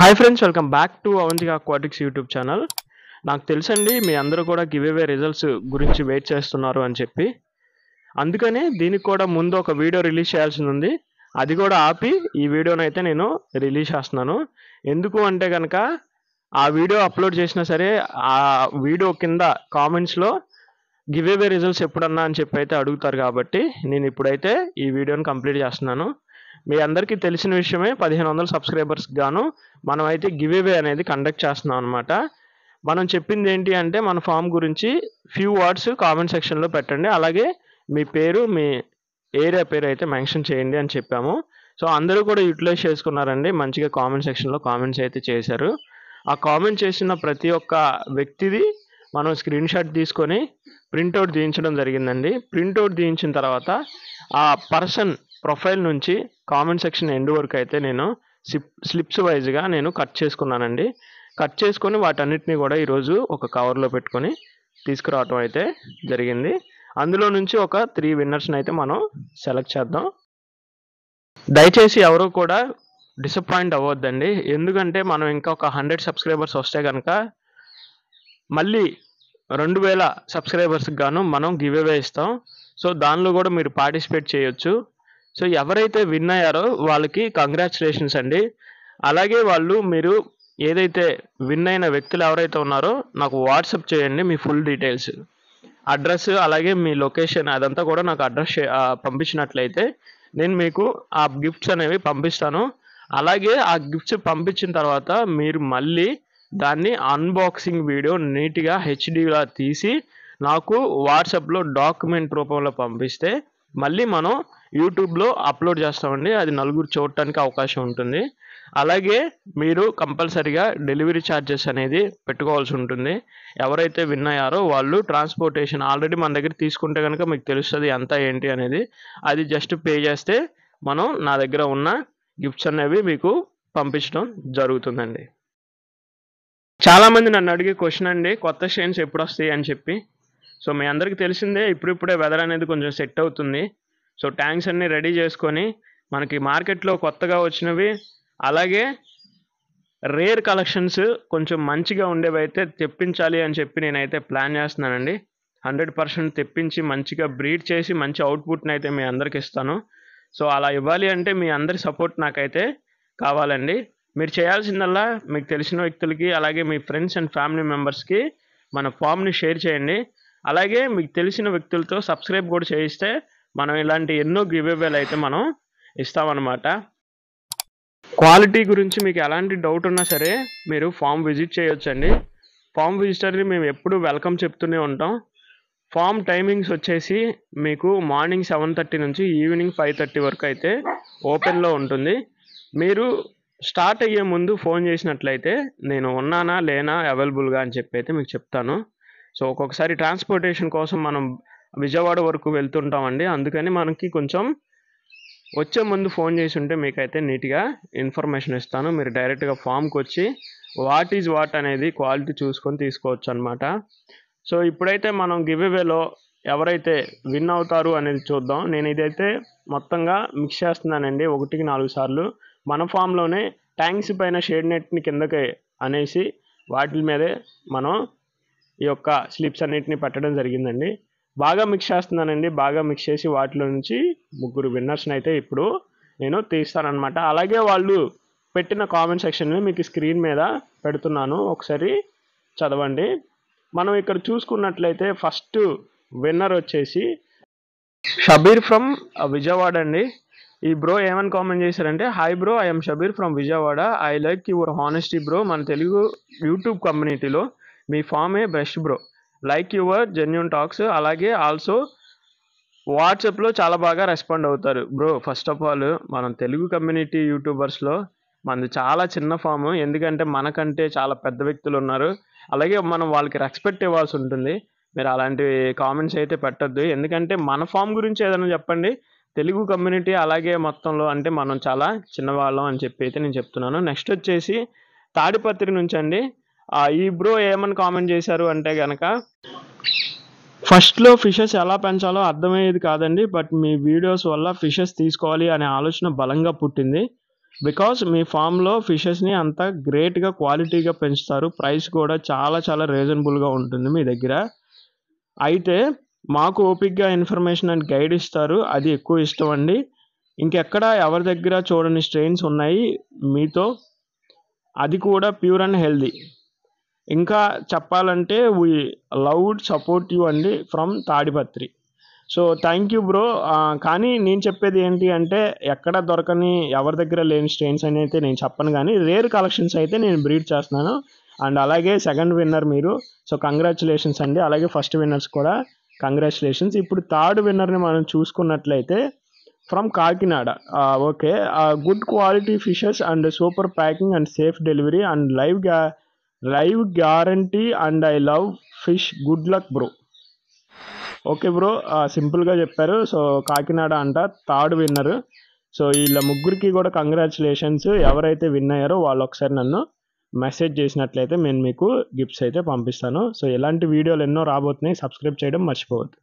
hi friends welcome back to Avantika Aquatics YouTube channel నాకు తెలుసండి మీ అందరూ కూడా గివ్ అవే రిజల్ట్స్ గురించి వెయిట్ చేస్తున్నారు అని చెప్పి అందుకనే దీనికి కూడా ముందు ఒక వీడియో రిలీజ్ చేయాల్సింది ఉంది అది కూడా ఆపి ఈ వీడియోని అయితే నేను రిలీజ్ చేస్తున్నాను ఎందుకు అంటే కనుక ఆ వీడియో అప్లోడ్ చేసినా సరే ఆ వీడియో కింద కామెంట్స్లో గివ్ అవే రిజల్ట్స్ ఎప్పుడన్నా అని చెప్పి అయితే అడుగుతారు కాబట్టి నేను ఇప్పుడైతే ఈ వీడియోని కంప్లీట్ చేస్తున్నాను మీ అందరికీ తెలిసిన విషయమే పదిహేను వందల సబ్స్క్రైబర్స్ గాను మనం అయితే గివ్ అవే అనేది కండక్ట్ చేస్తున్నాం అనమాట మనం చెప్పింది ఏంటి అంటే మన ఫామ్ గురించి ఫ్యూ వర్డ్స్ కామెంట్ సెక్షన్లో పెట్టండి అలాగే మీ పేరు మీ ఏరియా పేరు అయితే మెన్షన్ చేయండి అని చెప్పాము సో అందరూ కూడా యూటిలైజ్ చేసుకున్నారండి మంచిగా కామెంట్ సెక్షన్లో కామెంట్స్ అయితే చేశారు ఆ కామెంట్ చేసిన ప్రతి ఒక్క వ్యక్తిది మనం స్క్రీన్ షాట్ తీసుకొని ప్రింట్అవుట్ తీయించడం జరిగిందండి ప్రింట్అవుట్ తీయించిన తర్వాత ఆ పర్సన్ ప్రొఫైల్ నుంచి కామెంట్ సెక్షన్ ఎండ్ వరకు అయితే నేను స్లిప్ స్లిప్స్ వైజ్గా నేను కట్ చేసుకున్నానండి కట్ చేసుకొని వాటన్నిటిని కూడా ఈరోజు ఒక కవర్లో పెట్టుకొని తీసుకురావటం అయితే జరిగింది అందులో నుంచి ఒక త్రీ విన్నర్స్ని అయితే మనం సెలెక్ట్ చేద్దాం దయచేసి ఎవరు కూడా డిసప్పాయింట్ అవ్వద్దండి ఎందుకంటే మనం ఇంకా ఒక హండ్రెడ్ సబ్స్క్రైబర్స్ వస్తే కనుక మళ్ళీ రెండు వేల సబ్స్క్రైబర్స్కి గాను మనం గివ్ అవే ఇస్తాం సో దానిలో కూడా మీరు పార్టిసిపేట్ చేయొచ్చు సో ఎవరైతే విన్ అయ్యారో వాళ్ళకి కంగ్రాచులేషన్స్ అండి అలాగే వాళ్ళు మీరు ఏదైతే విన్ అయిన వ్యక్తులు ఎవరైతే ఉన్నారో నాకు వాట్సాప్ చేయండి మీ ఫుల్ డీటెయిల్స్ అడ్రస్ అలాగే మీ లొకేషన్ అదంతా కూడా నాకు అడ్రస్ పంపించినట్లయితే నేను మీకు ఆ గిఫ్ట్స్ అనేవి పంపిస్తాను అలాగే ఆ గిఫ్ట్స్ పంపించిన తర్వాత మీరు మళ్ళీ దాన్ని అన్బాక్సింగ్ వీడియో నీట్గా హెచ్డీలా తీసి నాకు వాట్సాప్లో డాక్యుమెంట్ రూపంలో పంపిస్తే మళ్ళీ మనం యూట్యూబ్లో అప్లోడ్ చేస్తామండి అది నలుగురు చూడటానికి అవకాశం ఉంటుంది అలాగే మీరు కంపల్సరిగా డెలివరీ ఛార్జెస్ అనేది పెట్టుకోవాల్సి ఉంటుంది ఎవరైతే విన్ అయ్యారో వాళ్ళు ట్రాన్స్పోర్టేషన్ ఆల్రెడీ మన దగ్గర తీసుకుంటే కనుక మీకు తెలుస్తుంది ఎంత ఏంటి అనేది అది జస్ట్ పే చేస్తే మనం నా దగ్గర ఉన్న గిఫ్ట్స్ అనేవి మీకు పంపించడం జరుగుతుందండి చాలామంది నన్ను అడిగే క్వశ్చన్ అండి కొత్త షేన్స్ ఎప్పుడు వస్తాయి అని చెప్పి సో మీ అందరికీ తెలిసిందే ఇప్పుడిప్పుడే వెదర్ అనేది కొంచెం సెట్ అవుతుంది సో ట్యాంక్స్ అన్నీ రెడీ చేసుకొని మనకి మార్కెట్లో కొత్తగా వచ్చినవి అలాగే రేర్ కలెక్షన్స్ కొంచెం మంచిగా ఉండేవి అయితే తెప్పించాలి అని చెప్పి నేనైతే ప్లాన్ చేస్తున్నానండి హండ్రెడ్ పర్సెంట్ తెప్పించి మంచిగా బ్రీడ్ చేసి మంచి అవుట్పుట్ని అయితే మీ అందరికి ఇస్తాను సో అలా ఇవ్వాలి అంటే మీ అందరి సపోర్ట్ నాకైతే కావాలండి మీరు చేయాల్సిందల్లా మీకు తెలిసిన వ్యక్తులకి అలాగే మీ ఫ్రెండ్స్ అండ్ ఫ్యామిలీ మెంబర్స్కి మన ఫామ్ని షేర్ చేయండి అలాగే మీకు తెలిసిన వ్యక్తులతో సబ్స్క్రైబ్ కూడా చేయిస్తే మనం ఇలాంటి ఎన్నో గివేవేలు అయితే మనం ఇస్తామన్నమాట క్వాలిటీ గురించి మీకు ఎలాంటి డౌట్ ఉన్నా సరే మీరు ఫామ్ విజిట్ చేయొచ్చండి ఫామ్ విజిటర్ని మేము ఎప్పుడు వెల్కమ్ చెప్తూనే ఉంటాం ఫామ్ టైమింగ్స్ వచ్చేసి మీకు మార్నింగ్ సెవెన్ థర్టీ నుంచి ఈవినింగ్ ఫైవ్ థర్టీ వరకు అయితే ఓపెన్లో ఉంటుంది మీరు స్టార్ట్ అయ్యే ముందు ఫోన్ చేసినట్లయితే నేను ఉన్నానా లేనా అవైలబుల్గా అని చెప్పి అయితే మీకు చెప్తాను సో ఒక్కొక్కసారి ట్రాన్స్పోర్టేషన్ కోసం మనం విజయవాడ వరకు వెళ్తుంటామండి అందుకని మనకి కొంచెం వచ్చే ముందు ఫోన్ చేసి ఉంటే మీకైతే నీట్గా ఇన్ఫర్మేషన్ ఇస్తాను మీరు డైరెక్ట్గా ఫామ్కి వచ్చి వాట్ ఈజ్ వాట్ అనేది క్వాలిటీ చూసుకొని తీసుకోవచ్చు అనమాట సో ఇప్పుడైతే మనం గివ్వేలో ఎవరైతే విన్ అవుతారు అనేది చూద్దాం నేను ఇదైతే మొత్తంగా మిక్స్ చేస్తున్నానండి ఒకటికి నాలుగు సార్లు మన ఫామ్లోనే ట్యాంక్స్ పైన షేడ్ నెట్ని కిందకి అనేసి వాటి మీదే మనం ఈ యొక్క స్లిప్స్ అన్నిటిని పెట్టడం జరిగిందండి బాగా మిక్స్ చేస్తున్నానండి బాగా మిక్స్ చేసి వాటిలో నుంచి ముగ్గురు విన్నర్స్ని అయితే ఇప్పుడు నేను తీస్తానమాట అలాగే వాళ్ళు పెట్టిన కామెంట్ సెక్షన్ని మీకు స్క్రీన్ మీద పెడుతున్నాను ఒకసారి చదవండి మనం ఇక్కడ చూసుకున్నట్లయితే ఫస్ట్ విన్నర్ వచ్చేసి షబీర్ ఫ్రమ్ విజయవాడ అండి ఈ బ్రో ఏమని కామెంట్ చేశారంటే hi bro I'm Shabeer from Vijayawada I like your honesty bro మన తెలుగు యూట్యూబ్ కమ్యూనిటీలో మీ ఫామే best bro like your genuine talks అలాగే ఆల్సో వాట్సాప్లో చాలా బాగా రెస్పాండ్ అవుతారు బ్రో ఫస్ట్ ఆఫ్ ఆల్ మనం తెలుగు కమ్యూనిటీ యూట్యూబర్స్లో మనది చాలా చిన్న ఫామ్ ఎందుకంటే మనకంటే చాలా పెద్ద వ్యక్తులు ఉన్నారు అలాగే మనం వాళ్ళకి రెస్పెక్ట్ ఇవ్వాల్సి ఉంటుంది మీరు అలాంటి కామెంట్స్ అయితే పెట్టద్దు ఎందుకంటే మన ఫామ్ గురించి ఏదైనా చెప్పండి తెలుగు కమ్యూనిటీ అలాగే మొత్తంలో అంటే మనం చాలా చిన్నవాళ్ళం అని చెప్పి అయితే నేను చెప్తున్నాను నెక్స్ట్ వచ్చేసి తాడిపత్రి నుంచి అండి ఈ బ్రో ఏమని కామెంట్ చేశారు అంటే కనుక ఫస్ట్లో ఫిషెస్ ఎలా పెంచాలో అర్థమయ్యేది కాదండి బట్ మీ వీడియోస్ వల్ల ఫిషెస్ తీసుకోవాలి అనే ఆలోచన బలంగా పుట్టింది బికాస్ మీ ఫామ్లో ఫిషెస్ని అంత గ్రేట్గా క్వాలిటీగా పెంచుతారు ప్రైస్ కూడా చాలా చాలా రీజనబుల్గా ఉంటుంది మీ దగ్గర అయితే మాకు ఓపిక్గా ఇన్ఫర్మేషన్ అండ్ గైడ్ ఇస్తారు అది ఎక్కువ ఇష్టం అండి ఇంకెక్కడ ఎవరి దగ్గర చూడని స్ట్రెయిన్స్ ఉన్నాయి మీతో అది కూడా ప్యూర్ అండ్ హెల్దీ ఇంకా చెప్పాలంటే వీ లవ్ సపోర్ట్ యూ అండి from Tadipatri so thank you bro కానీ నేను చెప్పేది ఏంటి అంటే ఎక్కడ దొరకని ఎవరి దగ్గర లేని స్ట్రెయిన్స్ అని అయితే నేను చెప్పను కానీ రేర్ కలెక్షన్స్ అయితే నేను బ్రీడ్ చేస్తున్నాను అండ్ అలాగే సెకండ్ విన్నర్ మీరు సో కంగ్రాచులేషన్స్ అండి అలాగే ఫస్ట్ విన్నర్స్ కూడా కంగ్రాచులేషన్స్ ఇప్పుడు థర్డ్ విన్నర్ని మనం చూసుకున్నట్లయితే from Kakinada okay good quality fishes and super packing and safe delivery and live గ్యా live guarantee and I love fish good luck bro okay bro సింపుల్గా చెప్పారు సో కాకినాడ అంట థర్డ్ విన్నర్ సో వీళ్ళ ముగ్గురికి కూడా కంగ్రాచులేషన్స్ ఎవరైతే విన్ అయ్యారో వాళ్ళు ఒకసారి నన్ను మెసేజ్ చేసినట్లయితే నేను మీకు గిఫ్ట్స్ అయితే పంపిస్తాను సో ఇలాంటి వీడియోలు ఎన్నో రాబోతున్నాయి సబ్స్క్రైబ్ చేయడం మర్చిపోవద్దు